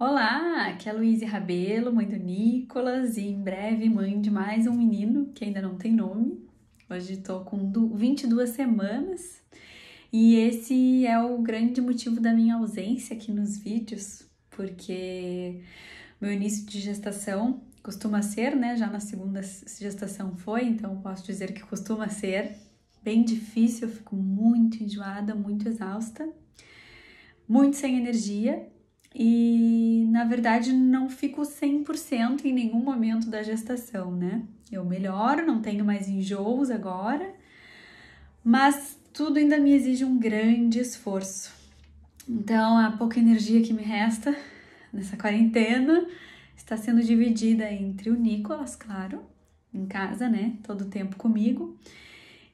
Olá, aqui é a Luísa Rabelo, mãe do Nicolas e em breve mãe de mais um menino que ainda não tem nome. Hoje estou com 22 semanas e esse é o grande motivo da minha ausência aqui nos vídeos, porque meu início de gestação costuma ser, né? Já na segunda gestação foi, então posso dizer que costuma ser bem difícil, eu fico muito enjoada, muito exausta, muito sem energia e na verdade não fico 100% em nenhum momento da gestação, né? Eu melhoro, não tenho mais enjoos agora, mas tudo ainda me exige um grande esforço. Então, a pouca energia que me resta nessa quarentena está sendo dividida entre o Nicolas, claro, em casa, né, todo o tempo comigo,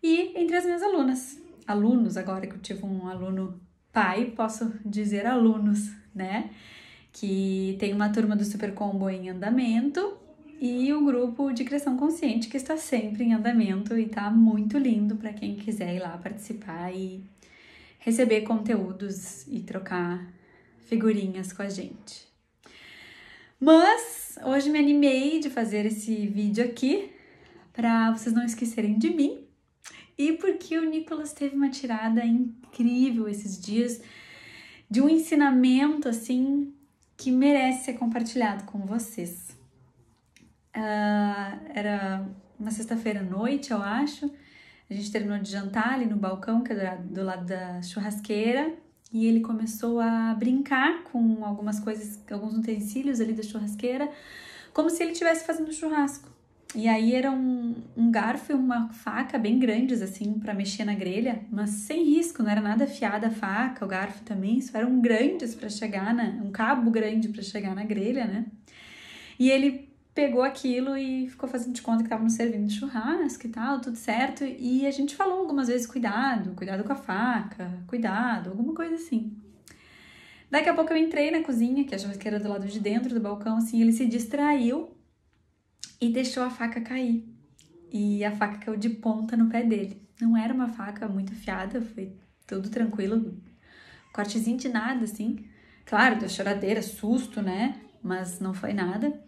e entre as minhas alunas. Alunos, agora que eu tive um aluno pai, posso dizer alunos, né? Que tem uma turma do Supercombo em andamento e o grupo de criação consciente que está sempre em andamento e tá muito lindo para quem quiser ir lá participar e receber conteúdos e trocar figurinhas com a gente. Mas hoje me animei de fazer esse vídeo aqui para vocês não esquecerem de mim e porque o Nicolas teve uma tirada incrível esses dias de um ensinamento assim que merece ser compartilhado com vocês. Uh, era uma sexta-feira à noite, eu acho. A gente terminou de jantar ali no balcão, que é do lado da churrasqueira, e ele começou a brincar com algumas coisas, alguns utensílios ali da churrasqueira, como se ele estivesse fazendo churrasco. E aí era um, um garfo e uma faca bem grandes, assim, para mexer na grelha, mas sem risco, não era nada afiada a faca, o garfo também, só eram grandes para chegar na. um cabo grande para chegar na grelha, né? E ele pegou aquilo e ficou fazendo de conta que estava nos servindo churrasco e tal, tudo certo. E a gente falou algumas vezes: cuidado, cuidado com a faca, cuidado, alguma coisa assim. Daqui a pouco eu entrei na cozinha, que a churrasqueira do lado de dentro do balcão, assim, ele se distraiu e deixou a faca cair. E a faca caiu de ponta no pé dele. Não era uma faca muito afiada, foi tudo tranquilo, cortezinho de nada, assim. Claro, deu choradeira, susto, né? Mas não foi nada.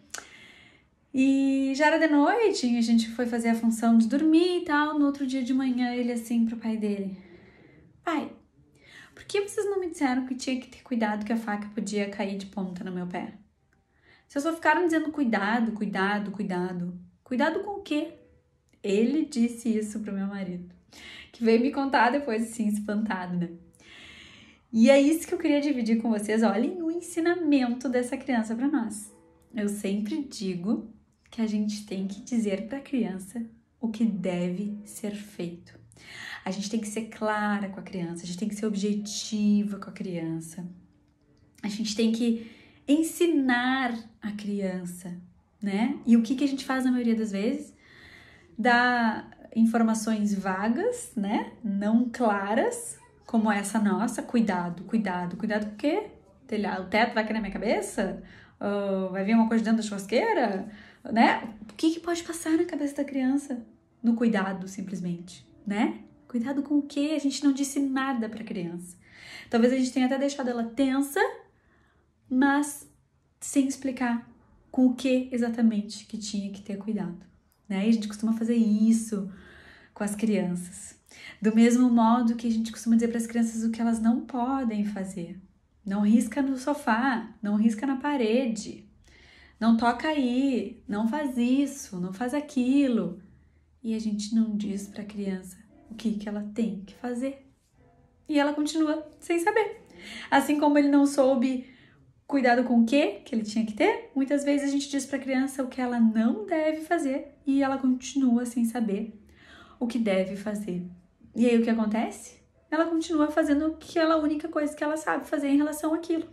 E já era de noite, e a gente foi fazer a função de dormir e tal. No outro dia de manhã, ele assim pro pai dele: Pai, por que vocês não me disseram que tinha que ter cuidado que a faca podia cair de ponta no meu pé? Vocês só ficaram dizendo cuidado, cuidado, cuidado. Cuidado com o quê? Ele disse isso pro meu marido, que veio me contar depois assim, espantado, né? E é isso que eu queria dividir com vocês. Olhem o ensinamento dessa criança para nós. Eu sempre digo que a gente tem que dizer para a criança o que deve ser feito. A gente tem que ser clara com a criança, a gente tem que ser objetiva com a criança. A gente tem que ensinar a criança, né? E o que, que a gente faz na maioria das vezes? Dá informações vagas, né? Não claras, como essa nossa. Cuidado, cuidado, cuidado com o quê? O teto vai cair na minha cabeça? Uh, vai vir uma coisa dentro da churrasqueira? Né? O que, que pode passar na cabeça da criança? No cuidado, simplesmente, né? Cuidado com o quê? A gente não disse nada para a criança. Talvez a gente tenha até deixado ela tensa mas sem explicar com o que exatamente que tinha que ter cuidado. Né? E a gente costuma fazer isso com as crianças. Do mesmo modo que a gente costuma dizer para as crianças o que elas não podem fazer. Não risca no sofá, não risca na parede, não toca aí, não faz isso, não faz aquilo. E a gente não diz para a criança o que, que ela tem que fazer. E ela continua sem saber. Assim como ele não soube Cuidado com o que que ele tinha que ter? Muitas vezes a gente diz para a criança o que ela não deve fazer e ela continua sem saber o que deve fazer. E aí o que acontece? Ela continua fazendo aquela única coisa que ela sabe fazer em relação àquilo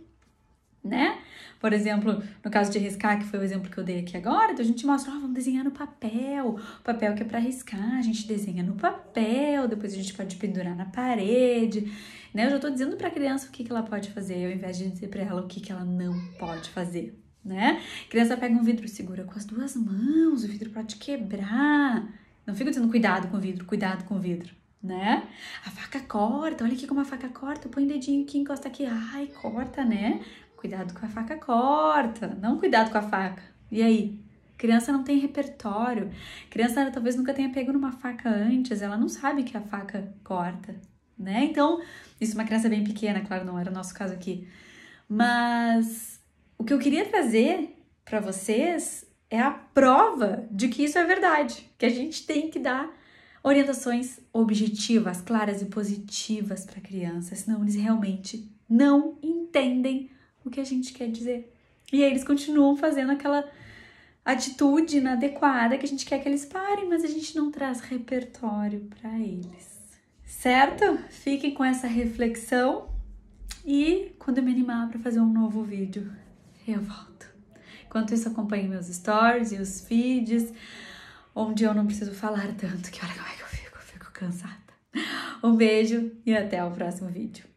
né? Por exemplo, no caso de riscar, que foi o exemplo que eu dei aqui agora, então a gente mostra, ó, oh, vamos desenhar no papel, o papel que é para riscar, a gente desenha no papel, depois a gente pode pendurar na parede, né? Eu já estou dizendo para a criança o que, que ela pode fazer, ao invés de dizer para ela o que, que ela não pode fazer, né? A criança pega um vidro, segura com as duas mãos, o vidro pode quebrar. Não fica dizendo cuidado com o vidro, cuidado com o vidro, né? A faca corta, olha aqui como a faca corta, põe o dedinho aqui, encosta aqui, ai, corta, né? Cuidado com a faca corta, não cuidado com a faca. E aí? Criança não tem repertório. Criança ela, talvez nunca tenha pego numa faca antes, ela não sabe que a faca corta, né? Então, isso é uma criança bem pequena, claro, não era o nosso caso aqui. Mas o que eu queria trazer para vocês é a prova de que isso é verdade, que a gente tem que dar orientações objetivas, claras e positivas para crianças, senão eles realmente não entendem o que a gente quer dizer. E aí eles continuam fazendo aquela atitude inadequada que a gente quer que eles parem, mas a gente não traz repertório para eles. Certo? Fiquem com essa reflexão e quando eu me animar para fazer um novo vídeo, eu volto. Enquanto isso, acompanhe meus stories e os feeds, onde eu não preciso falar tanto, que olha como é que eu fico, eu fico cansada. Um beijo e até o próximo vídeo.